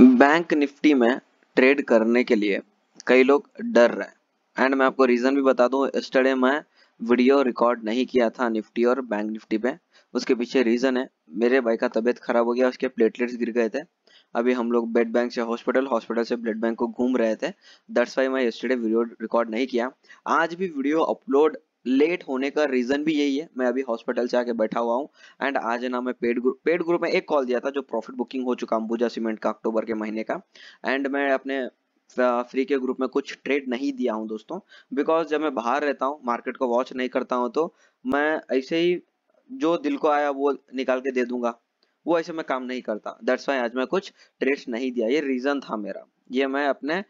bank Nifty में trade करने के लिए कई लोग डर रहे हैं एंड मैं आपको रीजन भी बता दूं स्टडे मैं वीडियो रिकॉर्ड नहीं किया था निफ्टी और बैंक निफ्टी पे उसके पीछे रीजन है मेरे भाई का तबियत खराब हो गया उसके प्लेटलेट्स गिर गए थे अभी हम लोग बेड बैंक से हॉस्पिटल हॉस्पिटल से ब्लड बैंक को घूम रहे थे दैट्स वाई मैं स्टडे वीडियो रिकॉर्ड नहीं किया आज भी वीडियो अपलोड लेट होने का रीजन भी यही है मैं अभी हॉस्पिटल से आके बैठा हुआ हूँ एंड आज ना मैं पेड ग्रुप पेड ग्रुप में एक कॉल दिया था जो प्रॉफिट बुकिंग हो चुका अंबुजा सीमेंट का अक्टूबर के महीने का एंड मैं अपने फ्री के ग्रुप में कुछ ट्रेड नहीं दिया हूँ दोस्तों बिकॉज जब मैं बाहर रहता हूँ मार्केट को वॉच नहीं करता हूँ तो मैं ऐसे ही जो दिल को आया वो निकाल के दे दूंगा वो ऐसे मैं काम नहीं करता दैट्स वाई आज मैं कुछ ट्रेड्स नहीं दिया ये रीजन था मेरा ये मैं अपने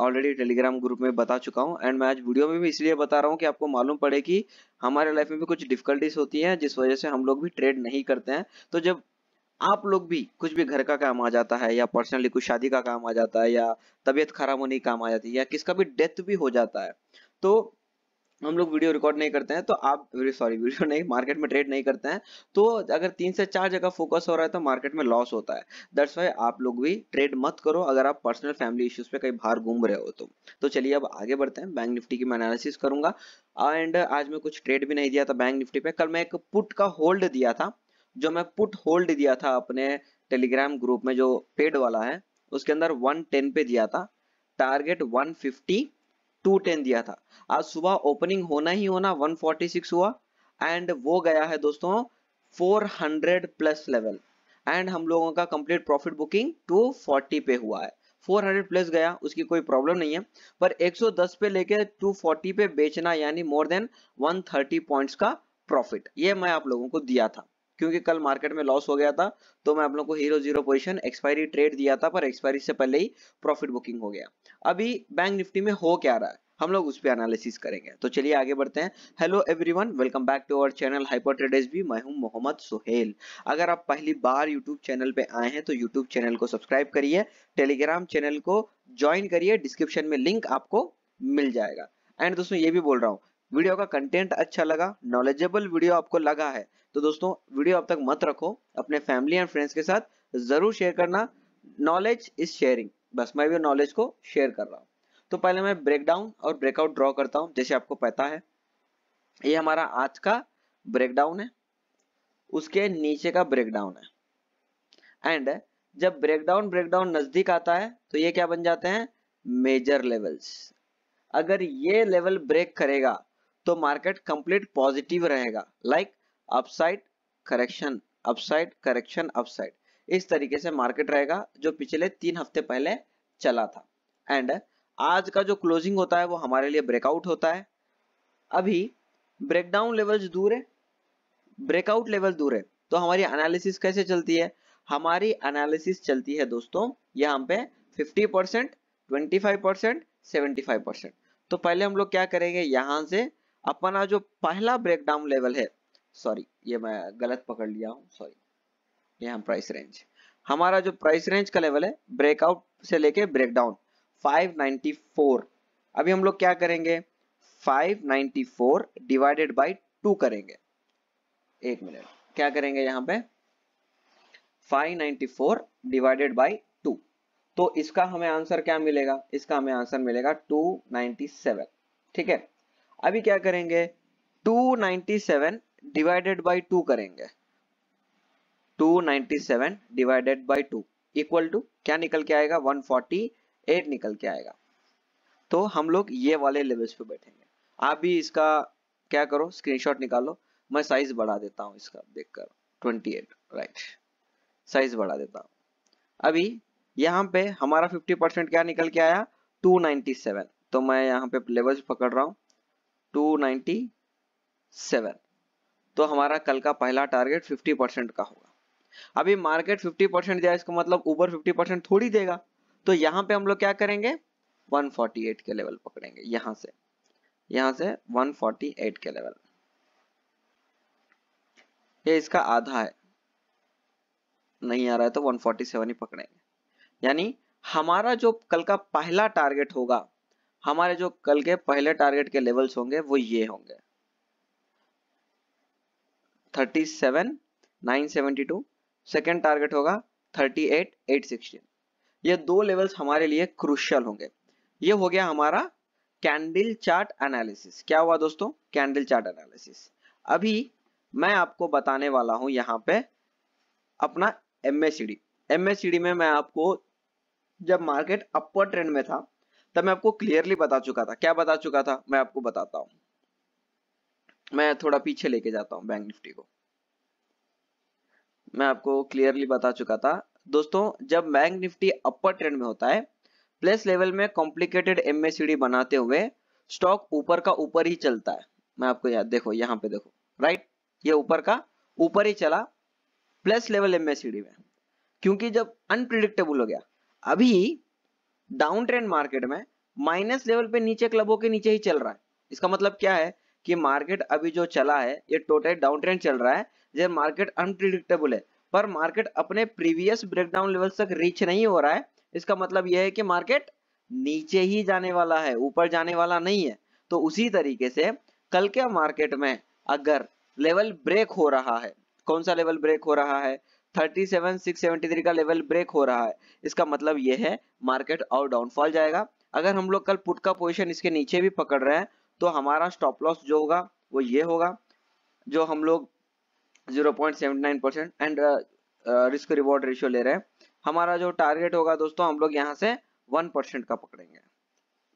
ऑलरेडी टेलीग्राम ग्रुप में बता चुका हूँ एंड मैं आज वीडियो में भी इसलिए बता रहा हूँ कि आपको मालूम पड़े कि हमारे लाइफ में भी कुछ डिफिकल्टीज होती हैं जिस वजह से हम लोग भी ट्रेड नहीं करते हैं तो जब आप लोग भी कुछ भी घर का काम आ जाता है या पर्सनली कुछ शादी का काम आ जाता है या तबीयत खराब होने का काम आ जाती है या किसका भी डेथ भी हो जाता है तो हम लोग वीडियो रिकॉर्ड नहीं करते हैं तो आप सॉरी वीडियो नहीं मार्केट में ट्रेड नहीं करते हैं तो अगर तीन से चार जगह फोकस हो रहा है तो मार्केट में लॉस होता है दैट्स वाई आप लोग भी ट्रेड मत करो अगर आप पर्सनल फैमिली इश्यूज पे कहीं बाहर घूम रहे हो तो तो चलिए अब आगे बढ़ते हैं बैंक निफ्टी की मैं एनालिसिस करूंगा एंड आज मैं कुछ ट्रेड भी नहीं दिया था बैंक निफ्टी पे कल मैं एक पुट का होल्ड दिया था जो मैं पुट होल्ड दिया था अपने टेलीग्राम ग्रुप में जो पेड वाला है उसके अंदर वन पे दिया था टारगेट वन 210 दिया था आज सुबह ओपनिंग होना ही होना 146 हुआ एंड वो गया है दोस्तों 400 प्लस लेवल एंड हम लोगों का कंप्लीट प्रॉफिट बुकिंग 240 पे हुआ है 400 प्लस गया उसकी कोई प्रॉब्लम नहीं है पर 110 पे लेके 240 पे बेचना यानी मोर देन 130 पॉइंट्स का प्रॉफिट ये मैं आप लोगों को दिया था क्योंकि कल मार्केट में लॉस हो गया था तो मैं आप लोग को hero zero position expiry trade दिया था पर एक्सपायरी से पहले ही प्रॉफिट बुकिंग हो गया अभी बैंक निफ्टी में हो क्या रहा है हम लोग उस पर एनालिसिस करेंगे तो चलिए आगे बढ़ते हैं hello everyone welcome back to our channel hyper traders भी मैं हूं मोहम्मद सुहेल अगर आप पहली बार यूट्यूब चैनल पे आए हैं तो यूट्यूब चैनल को सब्सक्राइब करिए टेलीग्राम चैनल को ज्वाइन करिए डिस्क्रिप्शन में लिंक आपको मिल जाएगा एंड दोस्तों ये भी बोल रहा हूँ वीडियो का कंटेंट अच्छा लगा नॉलेजेबल वीडियो आपको लगा है तो दोस्तों वीडियो अब तक मत रखो अपने फैमिली एंड फ्रेंड्स के साथ जरूर शेयर करना नॉलेज इज शेयरिंग बस मैं भी नॉलेज को शेयर कर रहा हूँ तो पहले मैं ब्रेकडाउन और ब्रेकआउट ड्रॉ करता हूँ जैसे आपको पता है ये हमारा आज का ब्रेकडाउन है उसके नीचे का ब्रेकडाउन है एंड जब ब्रेकडाउन ब्रेकडाउन नजदीक आता है तो ये क्या बन जाते हैं मेजर लेवल्स अगर ये लेवल ब्रेक करेगा तो मार्केट कंप्लीट पॉजिटिव रहेगा like upside correction upside correction upside इस तरीके से मार्केट रहेगा जो पिछले तीन हफ्ते पहले चला था एंड आज का जो क्लोजिंग होता है वो हमारे लिए ब्रेकआउट होता है अभी ब्रेकडाउन लेवल्स दूर है ब्रेकआउट लेवल दूर है तो हमारी एनालिसिस कैसे चलती है हमारी एनालिसिस चलती है दोस्तों यहाँ पे 50 percent twenty five percent seventy five percent तो पहले हम लोग क्या करेंगे यहां से अपना जो पहला ब्रेकडाउन लेवल है सॉरी ये मैं गलत पकड़ लिया हूँ सॉरी ये हम प्राइस रेंज हमारा जो प्राइस रेंज का लेवल है ब्रेकआउट से लेके ब्रेकडाउन 594 अभी हम लोग क्या करेंगे 594 डिवाइडेड बाय टू करेंगे एक मिनट क्या करेंगे यहाँ पे 594 डिवाइडेड बाय टू तो इसका हमें आंसर क्या मिलेगा इसका हमें आंसर मिलेगा 297 ठीक है अभी क्या करेंगे 297 डिवाइडेड बाय 2 करेंगे 297 डिवाइडेड बाय 2 इक्वल टू क्या निकल के आएगा 148 निकल के आएगा तो हम लोग ये वाले लेवल्स पे बैठेंगे आप भी इसका क्या करो स्क्रीनशॉट निकालो मैं साइज बढ़ा देता हूँ इसका देखकर 28 राइट साइज बढ़ा देता हूं अभी यहाँ पे हमारा 50 परसेंट क्या निकल के आया 297 तो मैं यहाँ पे लेवल्स पकड़ रहा हूँ 297 तो हमारा कल का पहला टारगेट 50 परसेंट का होगा अभी मार्केट 50 परसेंट दिया इसका मतलब ऊपर 50 परसेंट थोड़ी देगा तो यहां पे हम लोग क्या करेंगे 148 के लेवल पकड़ेंगे यहां से यहां से 148 के लेवल ये इसका आधा है नहीं आ रहा है तो 147 ही पकड़ेंगे यानी हमारा जो कल का पहला टारगेट होगा हमारे जो कल के पहले टारगेट के लेवल्स होंगे वो ये होंगे 37 972 सेकेंड टारगेट होगा 38 816 ये दो लेवल्स हमारे लिए क्रुशियल होंगे ये हो गया हमारा कैंडल चार्ट एनालिसिस क्या हुआ दोस्तों कैंडल चार्ट एनालिसिस अभी मैं आपको बताने वाला हूं यहाँ पे अपना एम एम में मैं आपको जब मार्केट अपर ट्रेंड में था तब मैं आपको क्लियरली बता चुका था क्या बता चुका था मैं आपको बताता हूं मैं थोड़ा पीछे लेके जाता हूं बैंक निफ्टी को मैं आपको क्लियरली बता चुका था दोस्तों जब बैंक निफ्टी अपर ट्रेंड में होता है प्लेस लेवल में कॉम्प्लिकेटेड एमएसीडी बनाते हुए स्टॉक ऊपर का ऊपर ही चलता है मैं आपको यहां देखो यहाँ पे देखो राइट ये ऊपर का ऊपर ही चला प्लस लेवल एमएसडी में क्योंकि जब अनप्रिडिक्टेबल हो गया अभी डाउन ट्रेंड मार्केट में माइनस लेवल पे नीचे क्लबों के नीचे ही चल रहा है इसका मतलब क्या है कि मार्केट अभी जो चला है ये टोटल डाउन ट्रेंड चल रहा है जब मार्केट अनप्रिडिक्टेबल है पर मार्केट अपने प्रीवियस ब्रेकडाउन लेवल तक रीच नहीं हो रहा है इसका मतलब यह है कि मार्केट नीचे ही जाने वाला है ऊपर जाने वाला नहीं है तो उसी तरीके से कल के मार्केट में अगर लेवल ब्रेक हो रहा है कौन सा लेवल ब्रेक हो रहा है 37673 का लेवल ब्रेक हो रहा है इसका मतलब यह है मार्केट और डाउनफॉल जाएगा अगर हम लोग कल पुट का पोजीशन इसके नीचे भी पकड़ रहे हैं तो हमारा स्टॉप लॉस जो होगा वो ये होगा जो हम लोग 0.79 percent and risk reward ratio ले रहे हैं हमारा जो टारगेट होगा दोस्तों हम लोग यहाँ से 1 परसेंट का पकड़ेंगे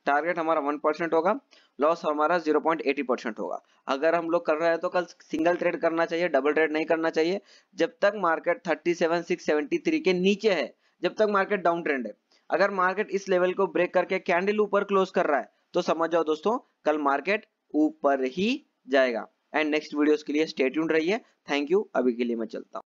टारगेट हमारा वन परसेंट होगा लॉस हमारा जीरो पॉइंट एटी परसेंट होगा अगर हम लोग कर रहे हैं तो कल सिंगल ट्रेड करना चाहिए डबल ट्रेड नहीं करना चाहिए जब तक market thirty seven six seventy three के नीचे है जब तक मार्केट डाउन ट्रेंड है अगर मार्केट इस लेवल को ब्रेक करके कैंडल ऊपर क्लोज कर रहा है तो समझ जाओ दोस्तों कल मार्केट ऊपर ही जाएगा एंड नेक्स्ट वीडियोस के लिए स्टेट्यून रहिए थैंक यू अभी के लिए मैं चलता हूँ